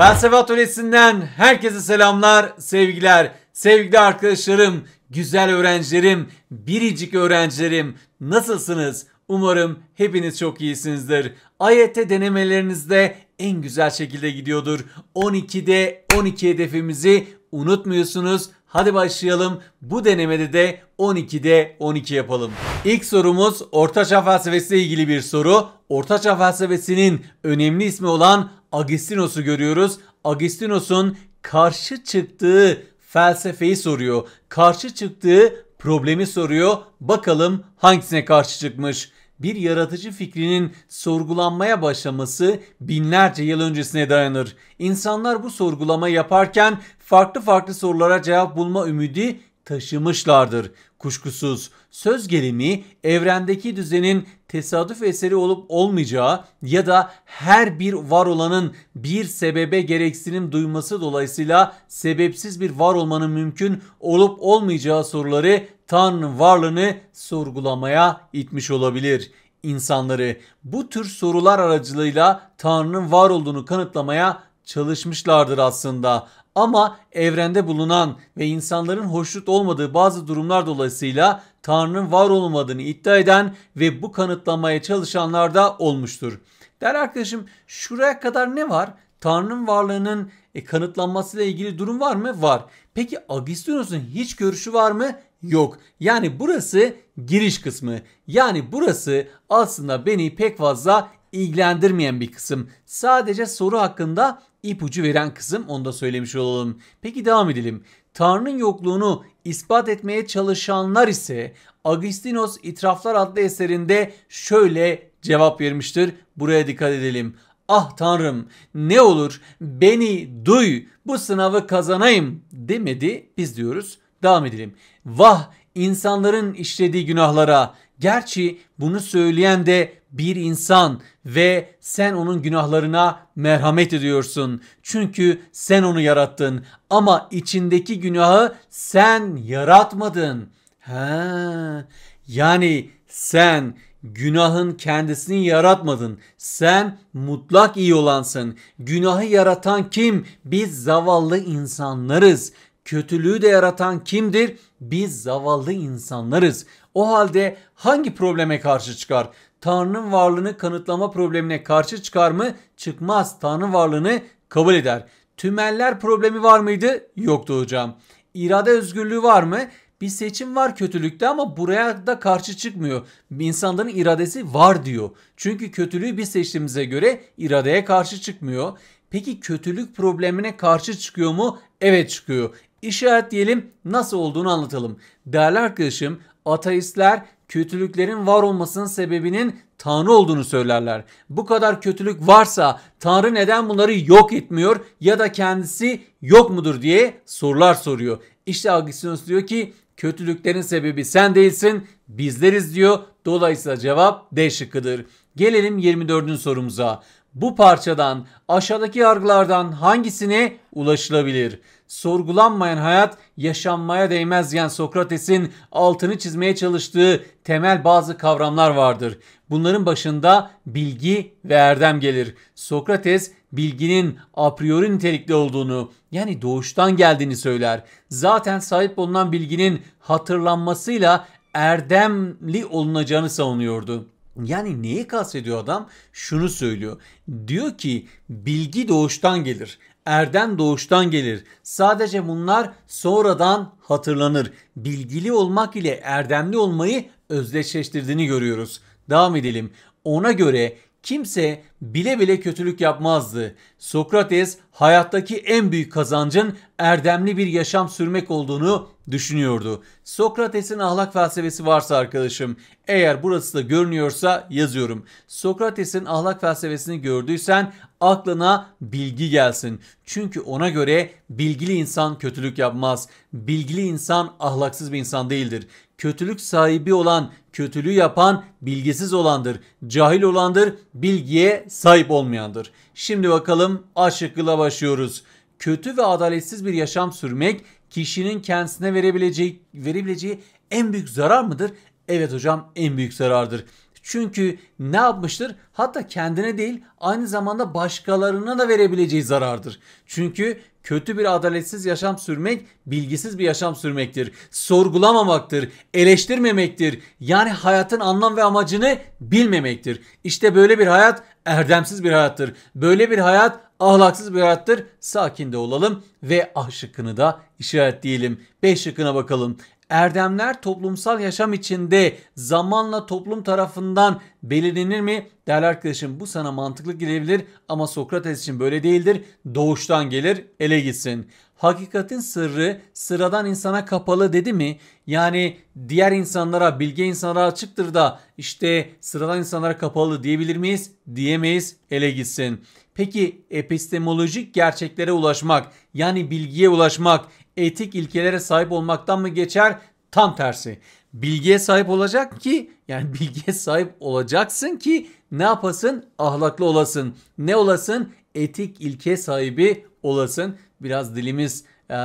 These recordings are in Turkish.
Felsefe Atölyesi'nden herkese selamlar, sevgiler. Sevgili arkadaşlarım, güzel öğrencilerim, biricik öğrencilerim nasılsınız? Umarım hepiniz çok iyisinizdir. AYT denemelerinizde en güzel şekilde gidiyordur. 12'de 12 hedefimizi unutmuyorsunuz. Hadi başlayalım. Bu denemede de 12'de 12 yapalım. İlk sorumuz ortaçağ felsefesiyle ilgili bir soru. Ortaçağ felsefesinin önemli ismi olan Agustinos'u görüyoruz. Agustinos'un karşı çıktığı felsefeyi soruyor. Karşı çıktığı problemi soruyor. Bakalım hangisine karşı çıkmış? Bir yaratıcı fikrinin sorgulanmaya başlaması binlerce yıl öncesine dayanır. İnsanlar bu sorgulama yaparken farklı farklı sorulara cevap bulma ümidi taşımışlardır. Kuşkusuz söz gelimi evrendeki düzenin tesadüf eseri olup olmayacağı ya da her bir var olanın bir sebebe gereksinim duyması dolayısıyla sebepsiz bir var olmanın mümkün olup olmayacağı soruları Tanrı'nın varlığını sorgulamaya itmiş olabilir İnsanları Bu tür sorular aracılığıyla Tanrı'nın var olduğunu kanıtlamaya çalışmışlardır aslında. Ama evrende bulunan ve insanların hoşnut olmadığı bazı durumlar dolayısıyla Tanrı'nın var olmadığını iddia eden ve bu kanıtlamaya çalışanlar da olmuştur. Değerli arkadaşım şuraya kadar ne var? Tanrı'nın varlığının e, kanıtlanmasıyla ilgili durum var mı? Var. Peki Agustinus'un hiç görüşü var mı? Yok. Yani burası giriş kısmı. Yani burası aslında beni pek fazla ilgilendirmeyen bir kısım. Sadece soru hakkında ipucu veren kısım onu da söylemiş olalım. Peki devam edelim. Tanrı'nın yokluğunu ispat etmeye çalışanlar ise Agustinos İtraflar adlı eserinde şöyle cevap vermiştir. Buraya dikkat edelim. Ah Tanrım ne olur beni duy bu sınavı kazanayım demedi biz diyoruz. Devam edelim. Vah insanların işlediği günahlara Gerçi bunu söyleyen de bir insan ve sen onun günahlarına merhamet ediyorsun. Çünkü sen onu yarattın ama içindeki günahı sen yaratmadın. Ha, yani sen günahın kendisini yaratmadın. Sen mutlak iyi olansın. Günahı yaratan kim? Biz zavallı insanlarız kötülüğü de yaratan kimdir? Biz zavallı insanlarız. O halde hangi probleme karşı çıkar? Tanrı'nın varlığını kanıtlama problemine karşı çıkar mı? Çıkmaz. Tanrı varlığını kabul eder. Tümeller problemi var mıydı? Yoktu hocam. İrade özgürlüğü var mı? Bir seçim var kötülükte ama buraya da karşı çıkmıyor. İnsanların iradesi var diyor. Çünkü kötülüğü bir seçtiğimize göre iradeye karşı çıkmıyor. Peki kötülük problemine karşı çıkıyor mu? Evet çıkıyor. İşaret diyelim nasıl olduğunu anlatalım. Değerli arkadaşım, ateistler kötülüklerin var olmasının sebebinin Tanrı olduğunu söylerler. Bu kadar kötülük varsa Tanrı neden bunları yok etmiyor ya da kendisi yok mudur diye sorular soruyor. İşte Agustinus diyor ki kötülüklerin sebebi sen değilsin bizleriz diyor. Dolayısıyla cevap D şıkkıdır. Gelelim 24. sorumuza. Bu parçadan aşağıdaki yargılardan hangisine ulaşılabilir? sorgulanmayan hayat yaşanmaya değmez yani Sokrates'in altını çizmeye çalıştığı temel bazı kavramlar vardır. Bunların başında bilgi ve erdem gelir. Sokrates bilginin a priori nitelikli olduğunu yani doğuştan geldiğini söyler. Zaten sahip olunan bilginin hatırlanmasıyla erdemli olunacağını savunuyordu. Yani neyi kastediyor adam? Şunu söylüyor. Diyor ki bilgi doğuştan gelir. Erden doğuştan gelir. Sadece bunlar sonradan hatırlanır. Bilgili olmak ile erdemli olmayı özdeşleştirdiğini görüyoruz. Devam edelim. Ona göre kimse bile bile kötülük yapmazdı. Sokrates hayattaki en büyük kazancın erdemli bir yaşam sürmek olduğunu düşünüyordu. Sokrates'in ahlak felsefesi varsa arkadaşım eğer burası da görünüyorsa yazıyorum. Sokrates'in ahlak felsefesini gördüysen aklına bilgi gelsin. Çünkü ona göre bilgili insan kötülük yapmaz. Bilgili insan ahlaksız bir insan değildir. Kötülük sahibi olan, kötülüğü yapan bilgisiz olandır. Cahil olandır, bilgiye sahip olmayandır. Şimdi bakalım aşıkla başlıyoruz. Kötü ve adaletsiz bir yaşam sürmek kişinin kendisine verebileceği verebileceği en büyük zarar mıdır? Evet hocam en büyük zarardır. Çünkü ne yapmıştır? Hatta kendine değil aynı zamanda başkalarına da verebileceği zarardır. Çünkü kötü bir adaletsiz yaşam sürmek bilgisiz bir yaşam sürmektir. Sorgulamamaktır, eleştirmemektir. Yani hayatın anlam ve amacını bilmemektir. İşte böyle bir hayat erdemsiz bir hayattır. Böyle bir hayat ahlaksız bir hayattır. Sakin de olalım ve A şıkkını da işaretleyelim. B şıkkına bakalım. Erdemler toplumsal yaşam içinde zamanla toplum tarafından belirlenir mi? Değerli arkadaşım bu sana mantıklı gelebilir ama Sokrates için böyle değildir. Doğuştan gelir ele gitsin. Hakikatin sırrı sıradan insana kapalı dedi mi? Yani diğer insanlara, bilge insanlara açıktır da işte sıradan insanlara kapalı diyebilir miyiz? Diyemeyiz, ele gitsin. Peki epistemolojik gerçeklere ulaşmak yani bilgiye ulaşmak etik ilkelere sahip olmaktan mı geçer? Tam tersi. Bilgiye sahip olacak ki yani bilgiye sahip olacaksın ki ne yapasın? Ahlaklı olasın. Ne olasın? Etik ilke sahibi olasın. Biraz dilimiz e,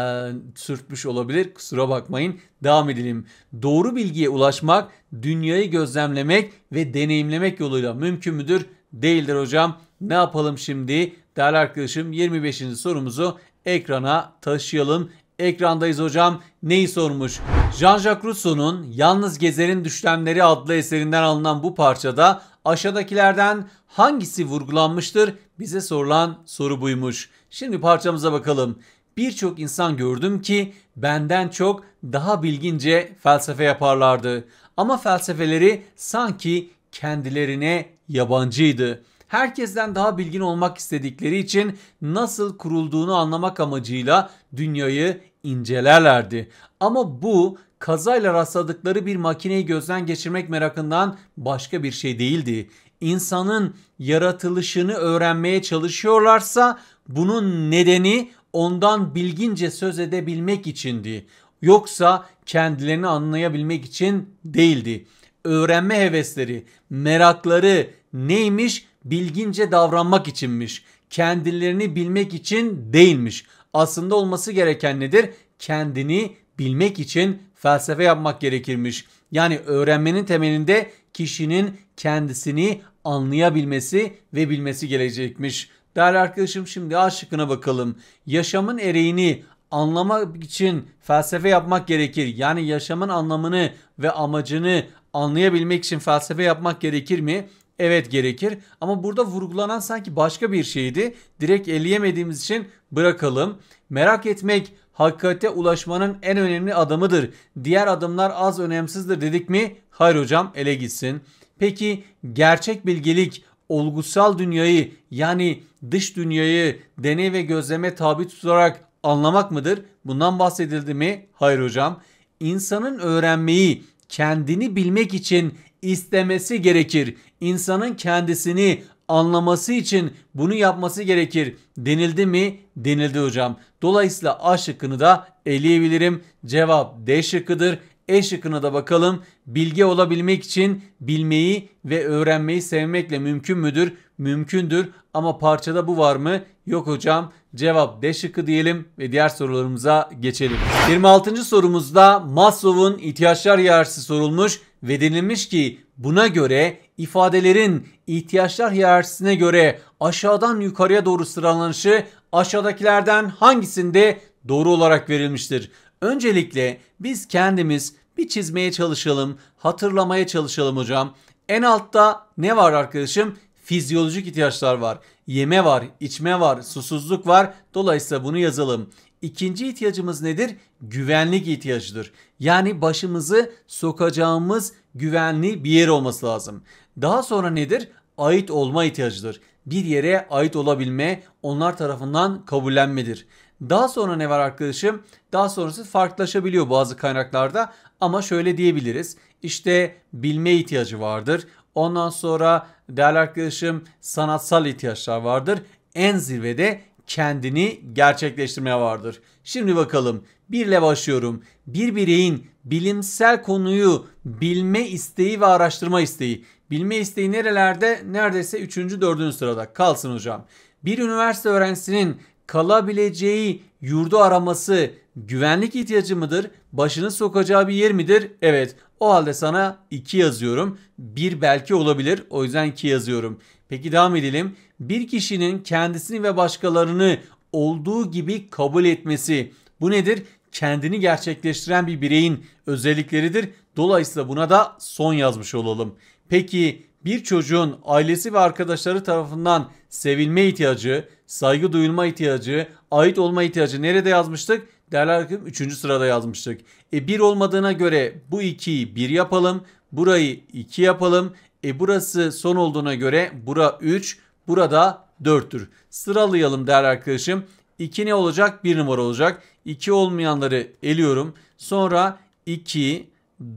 sürtmüş olabilir. Kusura bakmayın. Devam edelim. Doğru bilgiye ulaşmak, dünyayı gözlemlemek ve deneyimlemek yoluyla mümkün müdür? Değildir hocam. Ne yapalım şimdi? Değerli arkadaşım 25. sorumuzu ekrana taşıyalım. Ekrandayız hocam. Neyi sormuş? Jean-Jacques Rousseau'nun Yalnız Gezer'in Düşlemleri adlı eserinden alınan bu parçada aşağıdakilerden hangisi vurgulanmıştır? Bize sorulan soru buymuş. Şimdi parçamıza bakalım. Birçok insan gördüm ki benden çok daha bilgince felsefe yaparlardı. Ama felsefeleri sanki kendilerine yabancıydı herkesten daha bilgin olmak istedikleri için nasıl kurulduğunu anlamak amacıyla dünyayı incelerlerdi. Ama bu kazayla rastladıkları bir makineyi gözden geçirmek merakından başka bir şey değildi. İnsanın yaratılışını öğrenmeye çalışıyorlarsa bunun nedeni ondan bilgince söz edebilmek içindi. Yoksa kendilerini anlayabilmek için değildi. Öğrenme hevesleri, merakları neymiş bilgince davranmak içinmiş. Kendilerini bilmek için değilmiş. Aslında olması gereken nedir? Kendini bilmek için felsefe yapmak gerekirmiş. Yani öğrenmenin temelinde kişinin kendisini anlayabilmesi ve bilmesi gelecekmiş. Değerli arkadaşım şimdi A şıkkına bakalım. Yaşamın ereğini anlamak için felsefe yapmak gerekir. Yani yaşamın anlamını ve amacını anlayabilmek için felsefe yapmak gerekir mi? Evet gerekir ama burada vurgulanan sanki başka bir şeydi. Direkt eleyemediğimiz için bırakalım. Merak etmek hakikate ulaşmanın en önemli adımıdır. Diğer adımlar az önemsizdir dedik mi? Hayır hocam ele gitsin. Peki gerçek bilgelik olgusal dünyayı yani dış dünyayı deney ve gözleme tabi tutarak anlamak mıdır? Bundan bahsedildi mi? Hayır hocam. İnsanın öğrenmeyi kendini bilmek için istemesi gerekir. İnsanın kendisini anlaması için bunu yapması gerekir denildi mi? Denildi hocam. Dolayısıyla A şıkkını da eleyebilirim. Cevap D şıkkıdır. E şıkkına da bakalım. Bilge olabilmek için bilmeyi ve öğrenmeyi sevmekle mümkün müdür? Mümkündür ama parçada bu var mı? Yok hocam. Cevap D şıkkı diyelim ve diğer sorularımıza geçelim. 26. sorumuzda Maslow'un ihtiyaçlar yararsı sorulmuş ve denilmiş ki buna göre ifadelerin ihtiyaçlar hiyerarşisine göre aşağıdan yukarıya doğru sıralanışı aşağıdakilerden hangisinde doğru olarak verilmiştir? Öncelikle biz kendimiz bir çizmeye çalışalım, hatırlamaya çalışalım hocam. En altta ne var arkadaşım? Fizyolojik ihtiyaçlar var. Yeme var, içme var, susuzluk var. Dolayısıyla bunu yazalım. İkinci ihtiyacımız nedir? Güvenlik ihtiyacıdır. Yani başımızı sokacağımız güvenli bir yer olması lazım. Daha sonra nedir? Ait olma ihtiyacıdır. Bir yere ait olabilme, onlar tarafından kabullenmedir. Daha sonra ne var arkadaşım? Daha sonrası farklılaşabiliyor bazı kaynaklarda ama şöyle diyebiliriz. İşte bilme ihtiyacı vardır. Ondan sonra değerli arkadaşım sanatsal ihtiyaçlar vardır. En zirvede kendini gerçekleştirmeye vardır. Şimdi bakalım birle başlıyorum. Bir bireyin bilimsel konuyu bilme isteği ve araştırma isteği. Bilme isteği nerelerde? Neredeyse 3. 4. sırada kalsın hocam. Bir üniversite öğrencisinin kalabileceği yurdu araması güvenlik ihtiyacı mıdır? Başını sokacağı bir yer midir? Evet. O halde sana 2 yazıyorum. 1 belki olabilir. O yüzden 2 yazıyorum. Peki devam edelim. Bir kişinin kendisini ve başkalarını olduğu gibi kabul etmesi bu nedir? Kendini gerçekleştiren bir bireyin özellikleridir. Dolayısıyla buna da son yazmış olalım. Peki bir çocuğun ailesi ve arkadaşları tarafından sevilme ihtiyacı, saygı duyulma ihtiyacı, ait olma ihtiyacı nerede yazmıştık? Değerli arkadaşım 3. sırada yazmıştık. E bir olmadığına göre bu 2'yi 1 yapalım. Burayı 2 yapalım. E burası son olduğuna göre bura 3, burada 4'tür. Sıralayalım değerli arkadaşım. 2 ne olacak? 1 numara olacak. 2 olmayanları eliyorum. Sonra 2,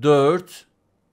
4,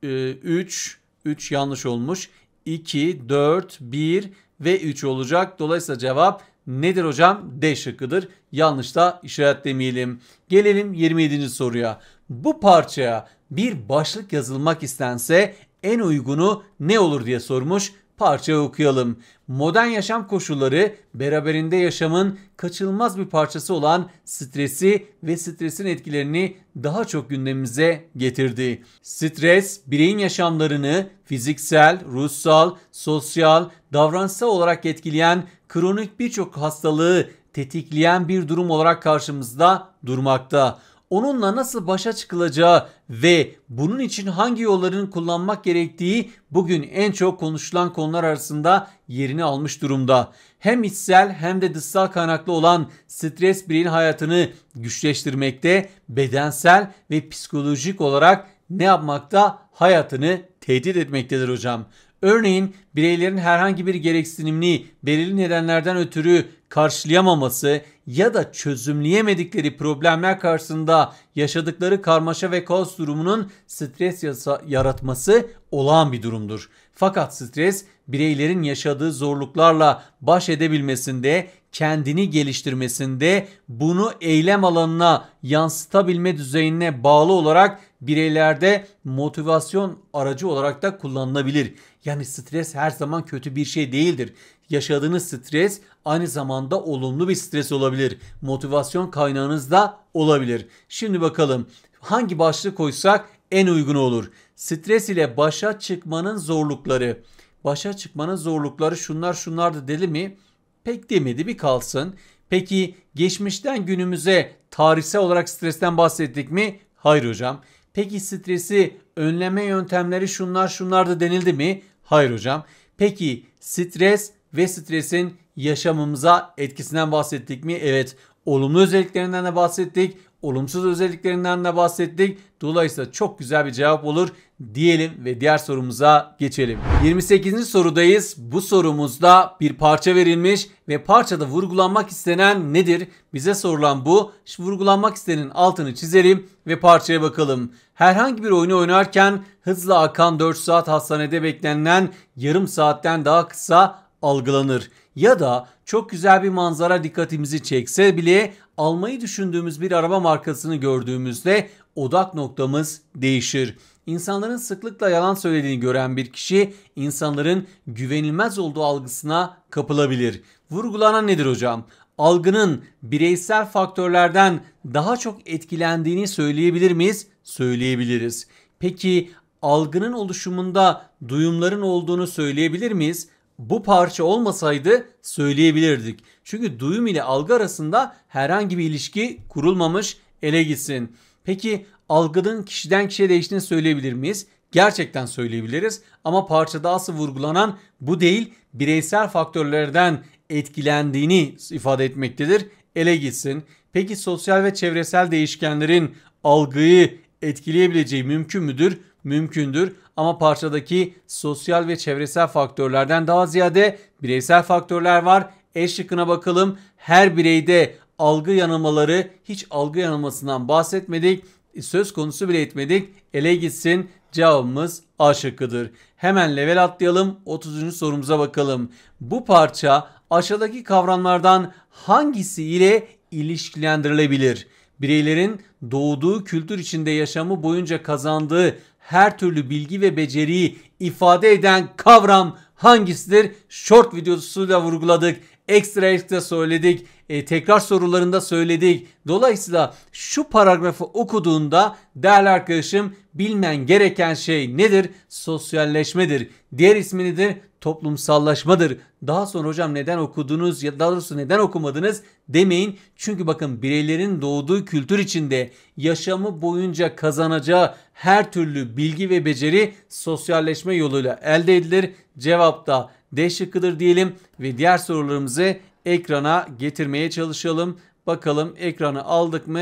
3, 3 yanlış olmuş. 2, 4, 1 ve 3 olacak. Dolayısıyla cevap nedir hocam? D şıkkıdır. Yanlış da işaretlemeyelim. Gelelim 27. soruya. Bu parçaya bir başlık yazılmak istense en uygunu ne olur diye sormuş parça okuyalım. Modern yaşam koşulları beraberinde yaşamın kaçınılmaz bir parçası olan stresi ve stresin etkilerini daha çok gündemimize getirdi. Stres, bireyin yaşamlarını fiziksel, ruhsal, sosyal, davranışsal olarak etkileyen kronik birçok hastalığı tetikleyen bir durum olarak karşımızda durmakta onunla nasıl başa çıkılacağı ve bunun için hangi yolların kullanmak gerektiği bugün en çok konuşulan konular arasında yerini almış durumda. Hem içsel hem de dışsal kaynaklı olan stres bireyin hayatını güçleştirmekte, bedensel ve psikolojik olarak ne yapmakta hayatını tehdit etmektedir hocam. Örneğin bireylerin herhangi bir gereksinimini belirli nedenlerden ötürü karşılayamaması ya da çözümleyemedikleri problemler karşısında yaşadıkları karmaşa ve kaos durumunun stres yaratması olağan bir durumdur. Fakat stres bireylerin yaşadığı zorluklarla baş edebilmesinde, kendini geliştirmesinde, bunu eylem alanına yansıtabilme düzeyine bağlı olarak bireylerde motivasyon aracı olarak da kullanılabilir. Yani stres her zaman kötü bir şey değildir. Yaşadığınız stres aynı zamanda olumlu bir stres olabilir. Motivasyon kaynağınız da olabilir. Şimdi bakalım hangi başlık koysak en uygun olur. Stres ile başa çıkmanın zorlukları. Başa çıkmanın zorlukları şunlar şunlardı dedi mi? Pek demedi bir kalsın. Peki geçmişten günümüze tarihsel olarak stresten bahsettik mi? Hayır hocam. Peki stresi önleme yöntemleri şunlar şunlardı denildi mi? Hayır hocam. Peki stres ve stresin yaşamımıza etkisinden bahsettik mi? Evet. Olumlu özelliklerinden de bahsettik. Olumsuz özelliklerinden de bahsettik. Dolayısıyla çok güzel bir cevap olur diyelim ve diğer sorumuza geçelim. 28. sorudayız. Bu sorumuzda bir parça verilmiş ve parçada vurgulanmak istenen nedir? Bize sorulan bu. Şu vurgulanmak istenenin altını çizelim ve parçaya bakalım. Herhangi bir oyunu oynarken hızla akan 4 saat hastanede beklenen yarım saatten daha kısa algılanır ya da çok güzel bir manzara dikkatimizi çekse bile almayı düşündüğümüz bir araba markasını gördüğümüzde odak noktamız değişir. İnsanların sıklıkla yalan söylediğini gören bir kişi insanların güvenilmez olduğu algısına kapılabilir. Vurgulanan nedir hocam? Algının bireysel faktörlerden daha çok etkilendiğini söyleyebilir miyiz? Söyleyebiliriz. Peki algının oluşumunda duyumların olduğunu söyleyebilir miyiz? bu parça olmasaydı söyleyebilirdik. Çünkü duyum ile algı arasında herhangi bir ilişki kurulmamış ele gitsin. Peki algının kişiden kişiye değiştiğini söyleyebilir miyiz? Gerçekten söyleyebiliriz ama parçada asıl vurgulanan bu değil bireysel faktörlerden etkilendiğini ifade etmektedir. Ele gitsin. Peki sosyal ve çevresel değişkenlerin algıyı etkileyebileceği mümkün müdür? Mümkündür ama parçadaki sosyal ve çevresel faktörlerden daha ziyade bireysel faktörler var. E şıkkına bakalım. Her bireyde algı yanılmaları hiç algı yanılmasından bahsetmedik. E, söz konusu bile etmedik. Ele gitsin. Cevabımız A şıkkıdır. Hemen level atlayalım. 30. sorumuza bakalım. Bu parça aşağıdaki kavramlardan hangisi ile ilişkilendirilebilir? Bireylerin doğduğu kültür içinde yaşamı boyunca kazandığı her türlü bilgi ve beceriyi ifade eden kavram hangisidir? Short videosuyla vurguladık. Ekstra ekstra söyledik e, tekrar sorularında söyledik. Dolayısıyla şu paragrafı okuduğunda değerli arkadaşım bilmen gereken şey nedir? Sosyalleşmedir. Diğer ismi nedir? Toplumsallaşmadır. Daha sonra hocam neden okudunuz ya daha doğrusu neden okumadınız demeyin. Çünkü bakın bireylerin doğduğu kültür içinde yaşamı boyunca kazanacağı her türlü bilgi ve beceri sosyalleşme yoluyla elde edilir. Cevapta D şıkkıdır diyelim ve diğer sorularımızı ekrana getirmeye çalışalım. Bakalım ekranı aldık mı?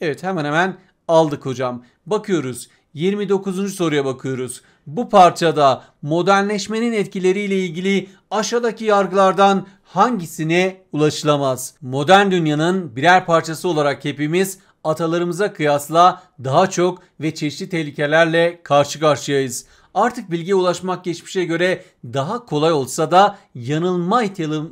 Evet hemen hemen aldık hocam. Bakıyoruz 29. soruya bakıyoruz. Bu parçada modernleşmenin etkileriyle ilgili aşağıdaki yargılardan hangisine ulaşılamaz? Modern dünyanın birer parçası olarak hepimiz atalarımıza kıyasla daha çok ve çeşitli tehlikelerle karşı karşıyayız. Artık bilgiye ulaşmak geçmişe göre daha kolay olsa da yanılma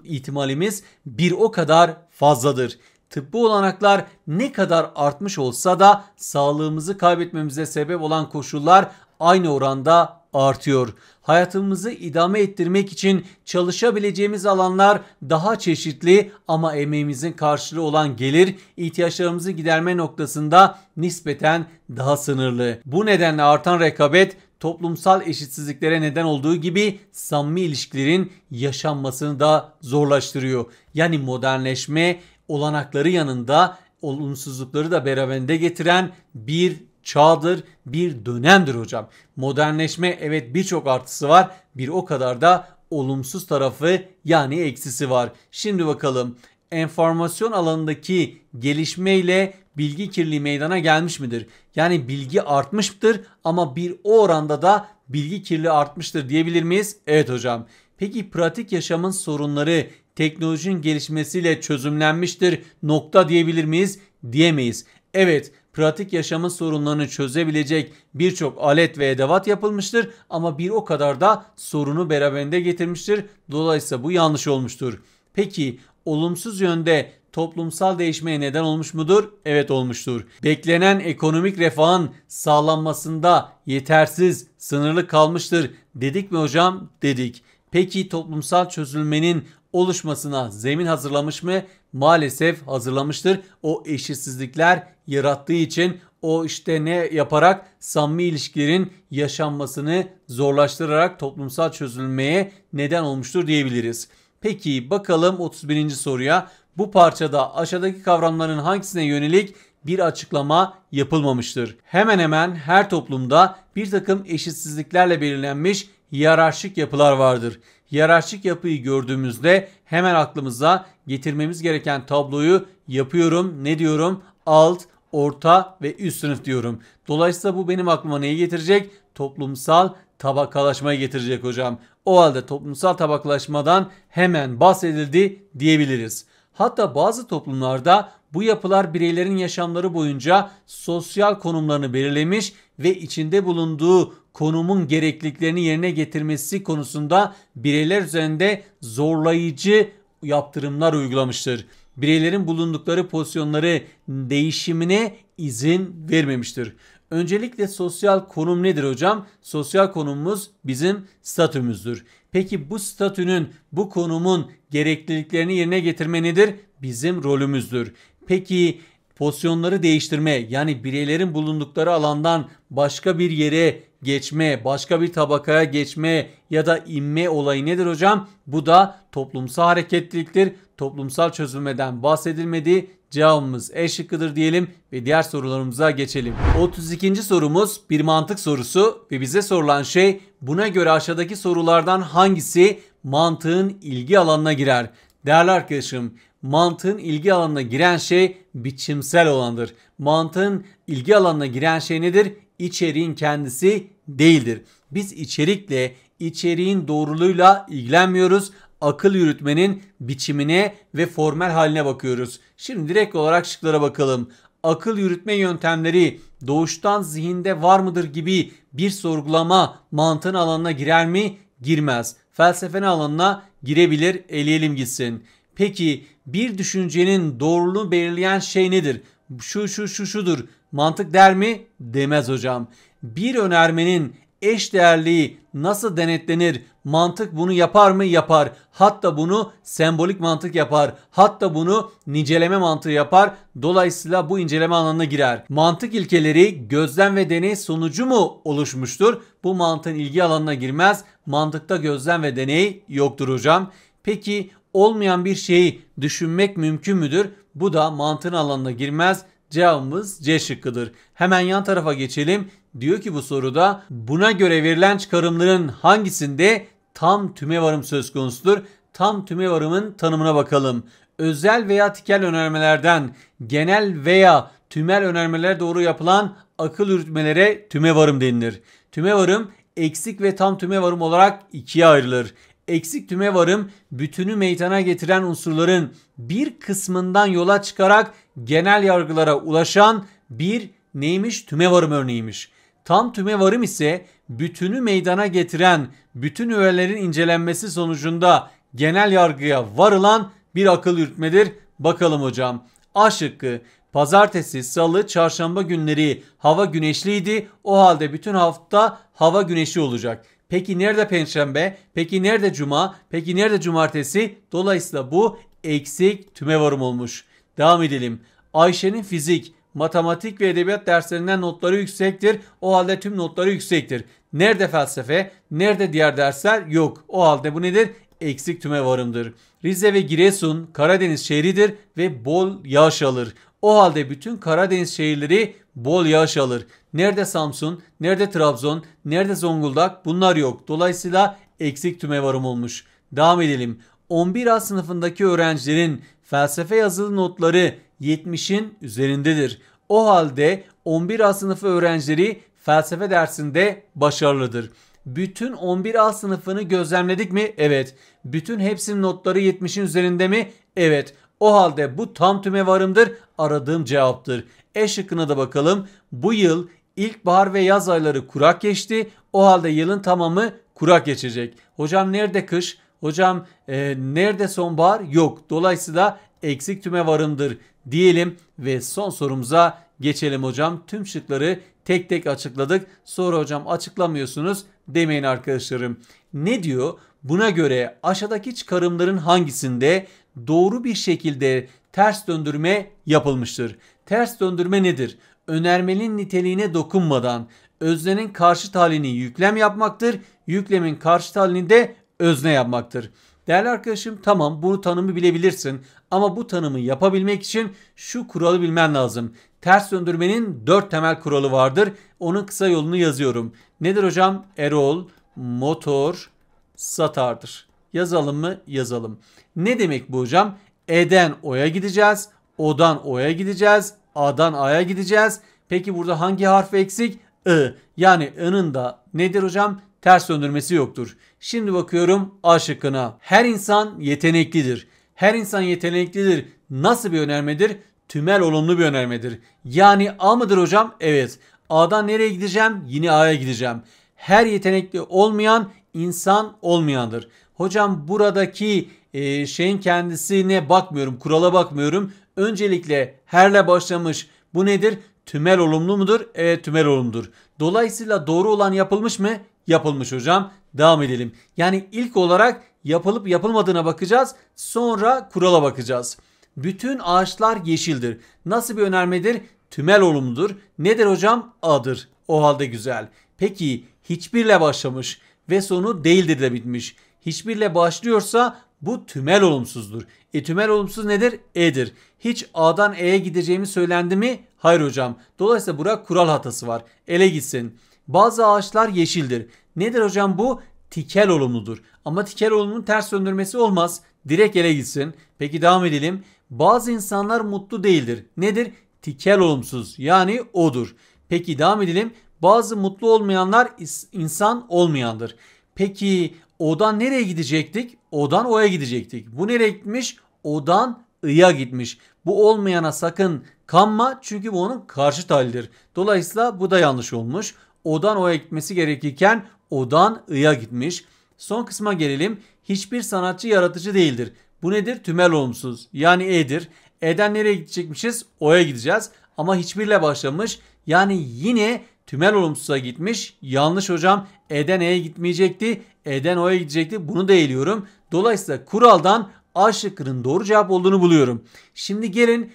ihtimalimiz bir o kadar fazladır. Tıbbi olanaklar ne kadar artmış olsa da sağlığımızı kaybetmemize sebep olan koşullar aynı oranda artıyor. Hayatımızı idame ettirmek için çalışabileceğimiz alanlar daha çeşitli ama emeğimizin karşılığı olan gelir ihtiyaçlarımızı giderme noktasında nispeten daha sınırlı. Bu nedenle artan rekabet toplumsal eşitsizliklere neden olduğu gibi samimi ilişkilerin yaşanmasını da zorlaştırıyor. Yani modernleşme olanakları yanında olumsuzlukları da beraberinde getiren bir çağdır, bir dönemdir hocam. Modernleşme evet birçok artısı var, bir o kadar da olumsuz tarafı yani eksisi var. Şimdi bakalım enformasyon alanındaki gelişmeyle bilgi kirliliği meydana gelmiş midir? Yani bilgi artmıştır ama bir o oranda da bilgi kirliliği artmıştır diyebilir miyiz? Evet hocam. Peki pratik yaşamın sorunları teknolojinin gelişmesiyle çözümlenmiştir nokta diyebilir miyiz? Diyemeyiz. Evet pratik yaşamın sorunlarını çözebilecek birçok alet ve edevat yapılmıştır ama bir o kadar da sorunu beraberinde getirmiştir. Dolayısıyla bu yanlış olmuştur. Peki olumsuz yönde toplumsal değişmeye neden olmuş mudur? Evet olmuştur. Beklenen ekonomik refahın sağlanmasında yetersiz, sınırlı kalmıştır. Dedik mi hocam? Dedik. Peki toplumsal çözülmenin oluşmasına zemin hazırlamış mı? Maalesef hazırlamıştır. O eşitsizlikler yarattığı için o işte ne yaparak samimi ilişkilerin yaşanmasını zorlaştırarak toplumsal çözülmeye neden olmuştur diyebiliriz. Peki bakalım 31. soruya. Bu parçada aşağıdaki kavramların hangisine yönelik bir açıklama yapılmamıştır. Hemen hemen her toplumda bir takım eşitsizliklerle belirlenmiş hiyerarşik yapılar vardır. Hiyerarşik yapıyı gördüğümüzde hemen aklımıza getirmemiz gereken tabloyu yapıyorum. Ne diyorum? Alt, orta ve üst sınıf diyorum. Dolayısıyla bu benim aklıma neyi getirecek? Toplumsal tabakalaşmaya getirecek hocam. O halde toplumsal tabaklaşmadan hemen bahsedildi diyebiliriz. Hatta bazı toplumlarda bu yapılar bireylerin yaşamları boyunca sosyal konumlarını belirlemiş ve içinde bulunduğu konumun gerekliliklerini yerine getirmesi konusunda bireyler üzerinde zorlayıcı yaptırımlar uygulamıştır. Bireylerin bulundukları pozisyonları değişimine izin vermemiştir. Öncelikle sosyal konum nedir hocam? Sosyal konumumuz bizim statümüzdür. Peki bu statünün, bu konumun gerekliliklerini yerine getirme nedir? Bizim rolümüzdür. Peki pozisyonları değiştirme yani bireylerin bulundukları alandan başka bir yere geçme, başka bir tabakaya geçme ya da inme olayı nedir hocam? Bu da toplumsal hareketliliktir. Toplumsal çözülmeden bahsedilmediği cevabımız E şıkkıdır diyelim ve diğer sorularımıza geçelim. 32. sorumuz bir mantık sorusu ve bize sorulan şey buna göre aşağıdaki sorulardan hangisi mantığın ilgi alanına girer? Değerli arkadaşım mantığın ilgi alanına giren şey biçimsel olandır. Mantığın ilgi alanına giren şey nedir? İçeriğin kendisi değildir. Biz içerikle, içeriğin doğruluğuyla ilgilenmiyoruz. Akıl yürütmenin biçimine ve formal haline bakıyoruz. Şimdi direkt olarak şıklara bakalım. Akıl yürütme yöntemleri doğuştan zihinde var mıdır gibi bir sorgulama mantığın alanına girer mi? Girmez. Felsefenin alanına girebilir, eleyelim gitsin. Peki bir düşüncenin doğruluğunu belirleyen şey nedir? Şu şu şu şudur. Mantık der mi? Demez hocam bir önermenin eş değerliği nasıl denetlenir? Mantık bunu yapar mı? Yapar. Hatta bunu sembolik mantık yapar. Hatta bunu niceleme mantığı yapar. Dolayısıyla bu inceleme alanına girer. Mantık ilkeleri gözlem ve deney sonucu mu oluşmuştur? Bu mantığın ilgi alanına girmez. Mantıkta gözlem ve deney yoktur hocam. Peki olmayan bir şeyi düşünmek mümkün müdür? Bu da mantığın alanına girmez. Cevabımız C şıkkıdır. Hemen yan tarafa geçelim. Diyor ki bu soruda buna göre verilen çıkarımların hangisinde tam tüme varım söz konusudur? Tam tüme varımın tanımına bakalım. Özel veya tikel önermelerden genel veya tümel önermelere doğru yapılan akıl yürütmelere tüme varım denilir. Tüme varım eksik ve tam tüme varım olarak ikiye ayrılır eksik tüme varım bütünü meydana getiren unsurların bir kısmından yola çıkarak genel yargılara ulaşan bir neymiş tüme varım örneğiymiş. Tam tüme varım ise bütünü meydana getiren bütün üyelerin incelenmesi sonucunda genel yargıya varılan bir akıl yürütmedir. Bakalım hocam. A şıkkı Pazartesi, salı, çarşamba günleri hava güneşliydi. O halde bütün hafta hava güneşli olacak. Peki nerede Perşembe? Peki nerede Cuma? Peki nerede Cumartesi? Dolayısıyla bu eksik tümevarım olmuş. Devam edelim. Ayşe'nin fizik, matematik ve edebiyat derslerinden notları yüksektir. O halde tüm notları yüksektir. Nerede felsefe? Nerede diğer dersler? Yok. O halde bu nedir? Eksik tümevarımdır. Rize ve Giresun Karadeniz şehridir ve bol yağış alır. O halde bütün Karadeniz şehirleri bol yağış alır. Nerede Samsun, nerede Trabzon, nerede Zonguldak bunlar yok. Dolayısıyla eksik tüme varım olmuş. Devam edelim. 11A sınıfındaki öğrencilerin felsefe yazılı notları 70'in üzerindedir. O halde 11A sınıfı öğrencileri felsefe dersinde başarılıdır. Bütün 11A sınıfını gözlemledik mi? Evet. Bütün hepsinin notları 70'in üzerinde mi? Evet. O halde bu tam tüme varımdır. Aradığım cevaptır. E şıkkına da bakalım. Bu yıl ilkbahar ve yaz ayları kurak geçti. O halde yılın tamamı kurak geçecek. Hocam nerede kış? Hocam e, nerede sonbahar? Yok. Dolayısıyla eksik tüme varımdır diyelim ve son sorumuza geçelim hocam. Tüm şıkları tek tek açıkladık. Sonra hocam açıklamıyorsunuz demeyin arkadaşlarım. Ne diyor? Buna göre aşağıdaki çıkarımların hangisinde doğru bir şekilde ters döndürme yapılmıştır. Ters döndürme nedir? Önermenin niteliğine dokunmadan öznenin karşı halini yüklem yapmaktır. Yüklemin karşı halini de özne yapmaktır. Değerli arkadaşım tamam bunu tanımı bilebilirsin ama bu tanımı yapabilmek için şu kuralı bilmen lazım. Ters döndürmenin 4 temel kuralı vardır. Onun kısa yolunu yazıyorum. Nedir hocam? Erol, motor, satardır. Yazalım mı? Yazalım. Ne demek bu hocam? E'den O'ya gideceğiz. O'dan O'ya gideceğiz. A'dan A'ya gideceğiz. Peki burada hangi harf eksik? I. Yani I'nın da nedir hocam? Ters döndürmesi yoktur. Şimdi bakıyorum A şıkkına. Her insan yeteneklidir. Her insan yeteneklidir. Nasıl bir önermedir? Tümel olumlu bir önermedir. Yani A mıdır hocam? Evet. A'dan nereye gideceğim? Yine A'ya gideceğim. Her yetenekli olmayan insan olmayandır hocam buradaki e, şeyin kendisine bakmıyorum, kurala bakmıyorum. Öncelikle herle başlamış. Bu nedir? Tümel olumlu mudur? Evet tümel olumludur. Dolayısıyla doğru olan yapılmış mı? Yapılmış hocam. Devam edelim. Yani ilk olarak yapılıp yapılmadığına bakacağız. Sonra kurala bakacağız. Bütün ağaçlar yeşildir. Nasıl bir önermedir? Tümel olumludur. Nedir hocam? A'dır. O halde güzel. Peki hiçbirle başlamış ve sonu değildir de bitmiş hiçbirle başlıyorsa bu tümel olumsuzdur. E tümel olumsuz nedir? E'dir. Hiç A'dan E'ye gideceğimi söylendi mi? Hayır hocam. Dolayısıyla burada kural hatası var. Ele gitsin. Bazı ağaçlar yeşildir. Nedir hocam bu? Tikel olumludur. Ama tikel olumunun ters döndürmesi olmaz. Direkt ele gitsin. Peki devam edelim. Bazı insanlar mutlu değildir. Nedir? Tikel olumsuz. Yani odur. Peki devam edelim. Bazı mutlu olmayanlar insan olmayandır. Peki O'dan nereye gidecektik? O'dan O'ya gidecektik. Bu nereye gitmiş? O'dan I'ya gitmiş. Bu olmayana sakın kanma çünkü bu onun karşı talidir. Dolayısıyla bu da yanlış olmuş. O'dan O'ya gitmesi gerekirken O'dan I'ya gitmiş. Son kısma gelelim. Hiçbir sanatçı yaratıcı değildir. Bu nedir? Tümel olumsuz. Yani E'dir. E'den nereye gidecekmişiz? O'ya gideceğiz. Ama hiçbirle başlamış. Yani yine Tümel olumsuza gitmiş. Yanlış hocam. Eden Edene'ye gitmeyecekti. Eden O'ya gidecekti. Bunu da eğiliyorum. Dolayısıyla kuraldan A şıkkının doğru cevap olduğunu buluyorum. Şimdi gelin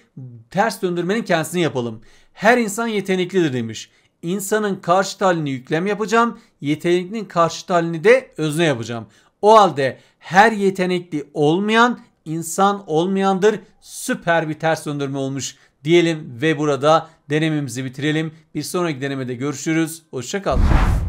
ters döndürmenin kendisini yapalım. Her insan yeteneklidir demiş. İnsanın karşı halini yüklem yapacağım. Yeteneklinin karşı halini de özne yapacağım. O halde her yetenekli olmayan insan olmayandır. Süper bir ters döndürme olmuş diyelim ve burada denememizi bitirelim. Bir sonraki denemede görüşürüz. Hoşçakalın.